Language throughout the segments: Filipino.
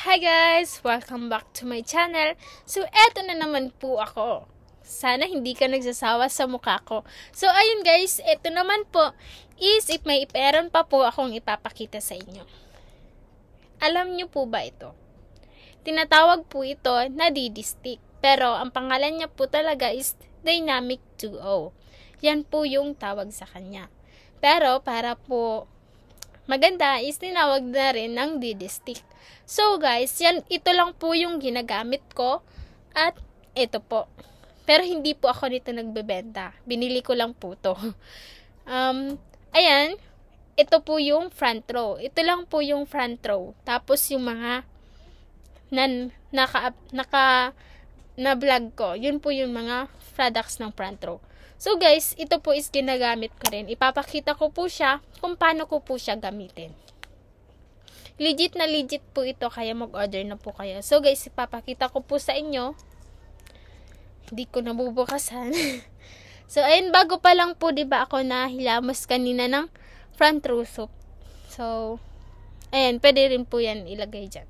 Hi guys! Welcome back to my channel. So, eto na naman po ako. Sana hindi ka nagsasawa sa mukha ko. So, ayun guys, eto naman po is if may iperon pa po akong ipapakita sa inyo. Alam nyo po ba ito? Tinatawag po ito na didistik. Pero, ang pangalan niya po talaga is Dynamic 2.0. Yan po yung tawag sa kanya. Pero, para po maganda is tinawag na rin ng didistik. So guys, yan, ito lang po yung ginagamit ko. At ito po. Pero hindi po ako nito nagbebenta. Binili ko lang po to. Um, ayan, ito po yung front row. Ito lang po yung front row. Tapos yung mga nan naka naka na vlog ko. Yun po yung mga products ng front row. So guys, ito po is ginagamit ko rin. Ipapakita ko po siya kung paano ko po siya gamitin. Legit na legit po ito, kaya mag-order na po kayo. So guys, ipapakita ko po sa inyo. Hindi ko nabubukasan. so ayun, bago pa lang po 'di ba ako na hilamos kanina ng front row soup. So ayun, pwede rin po 'yan ilagay diyan.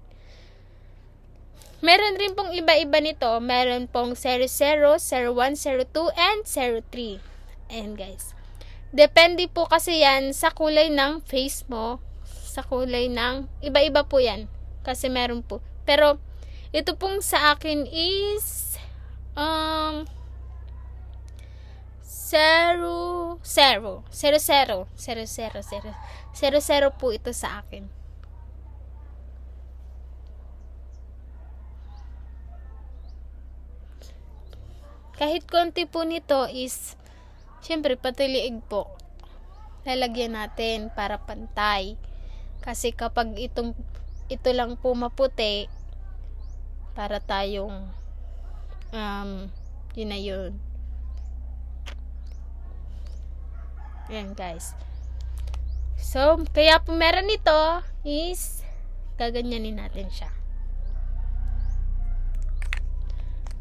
Meron rin pong iba-iba nito. Meron pong 00, 01, 02, and 03. Ayan guys. Depende po kasi yan sa kulay ng face mo sa kulay ng iba-iba po yan kasi meron po pero ito pong sa akin is um zero zero zero zero zero zero zero zero zero po ito sa akin kahit konti po nito is syempre patiliig po lalagyan natin para pantay kasi kapag itong ito lang po maputi para tayong um, yun na yun. Ayan guys. So, kaya po meron nito is gaganyanin natin siya.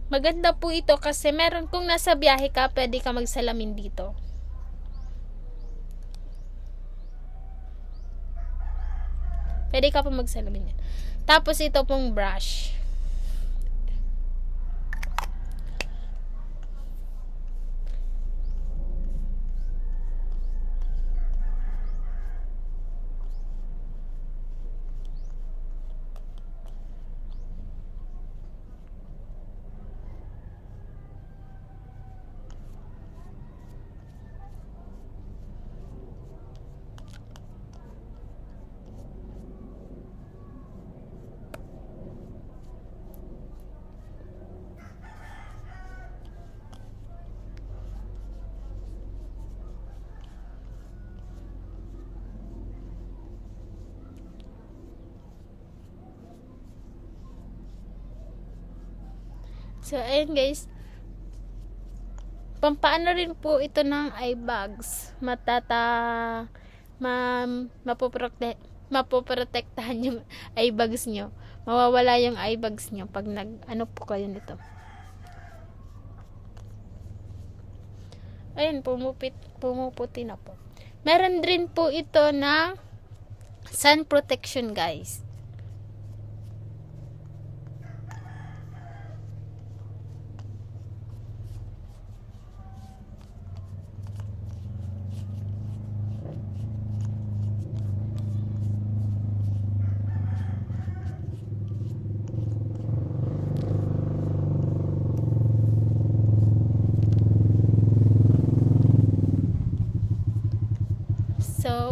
Maganda po ito kasi meron kung nasa biyahe ka, pwede ka magsalamin dito. Pwede ka pa magsalamin yan. Tapos ito pong brush. So, ayun guys. Pampaano rin po ito ng eye bags. Matata ma mapoprotektahan mapoprotektahan yung eye bags nyo. Mawawala yung eye bags nyo pag nag, ano po kayo nito. Ayun, pumupit, pumuputi na po. Meron din po ito na sun protection guys.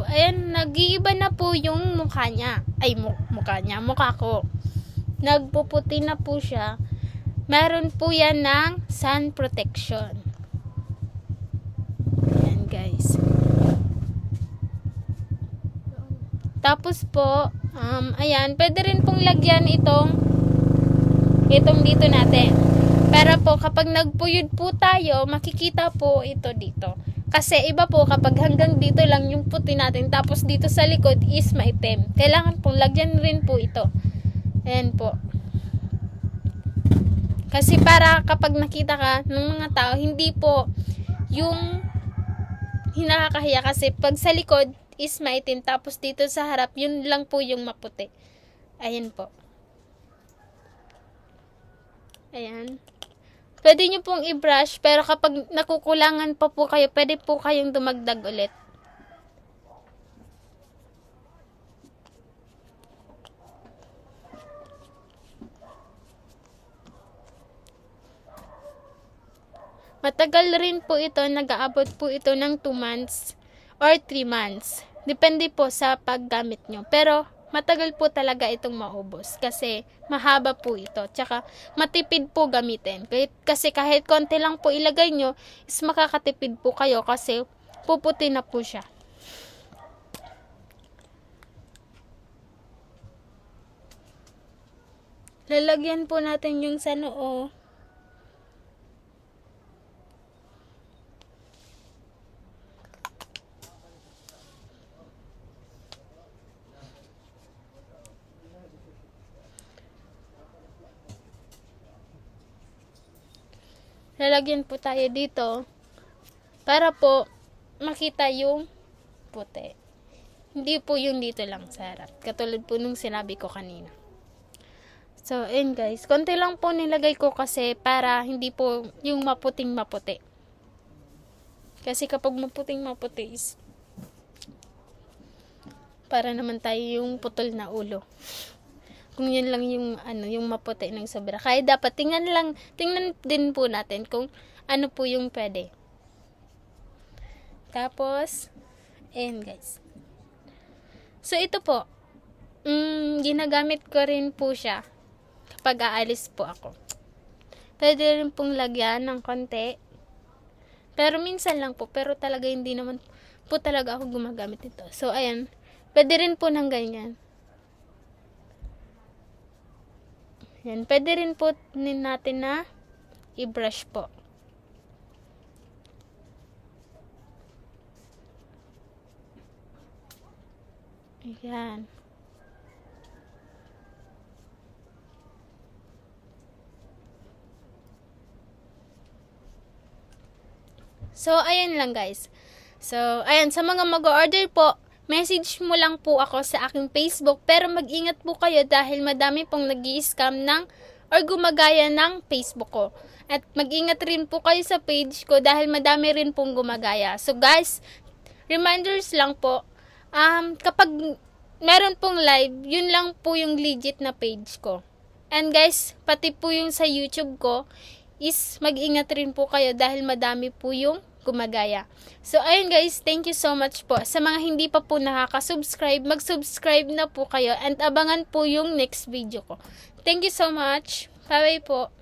ayan, nag-iiba na po yung mukha niya. Ay, mu mukha niya, mukha ko. Nagpuputi na po siya. Meron po yan ng sun protection. Ayan, guys. Tapos po, um, ayan, pwede rin pong lagyan itong itong dito natin. Para po, kapag nagpuyod po tayo, makikita po ito dito. Kasi iba po kapag hanggang dito lang yung puti natin tapos dito sa likod is maitim. Kailangan pong lagyan rin po ito. Ayan po. Kasi para kapag nakita ka ng mga tao, hindi po yung hinakakahiya kasi pag sa likod is maitim tapos dito sa harap yun lang po yung maputi. Ayan po. Ayan. Pwede nyo pong i-brush, pero kapag nakukulangan pa po kayo, pwede po kayong dumagdag ulit. Matagal rin po ito, nag-aabot po ito ng 2 months or 3 months. Depende po sa paggamit nyo. Pero, matagal po talaga itong maubos kasi mahaba po ito. Tsaka matipid po gamitin. Kasi kahit konti lang po ilagay nyo, is makakatipid po kayo kasi puputi na po siya. Lalagyan po natin yung sa noo. lalagyan po tayo dito para po makita yung puti. Hindi po yung dito lang sarap. Katulad po nung sinabi ko kanina. So, ayun guys. Konti lang po nilagay ko kasi para hindi po yung maputing maputi. Kasi kapag maputing maputi is para naman tayo yung putol na ulo kung yun lang yung ano yung maputi ng sobra kaya dapat tingnan lang tingnan din po natin kung ano po yung pwede tapos and guys so ito po mm, ginagamit ko rin po siya kapag aalis po ako pwede rin pong lagyan ng konti pero minsan lang po pero talaga hindi naman po talaga ako gumagamit nito so ayan pwede rin po ng ganyan Yan. Pwede rin po natin na i-brush po. Ayan. So, ayan lang guys. So, ayan. Sa mga mag-order po, message mo lang po ako sa aking Facebook pero mag-ingat po kayo dahil madami pong nag scam ng or gumagaya ng Facebook ko. At mag-ingat rin po kayo sa page ko dahil madami rin pong gumagaya. So guys, reminders lang po, um, kapag meron pong live, yun lang po yung legit na page ko. And guys, pati po yung sa YouTube ko, is mag-ingat rin po kayo dahil madami po yung gumagaya. So, ayun guys, thank you so much po. Sa mga hindi pa po nakaka-subscribe, mag-subscribe na po kayo and abangan po yung next video ko. Thank you so much. Bye-bye po.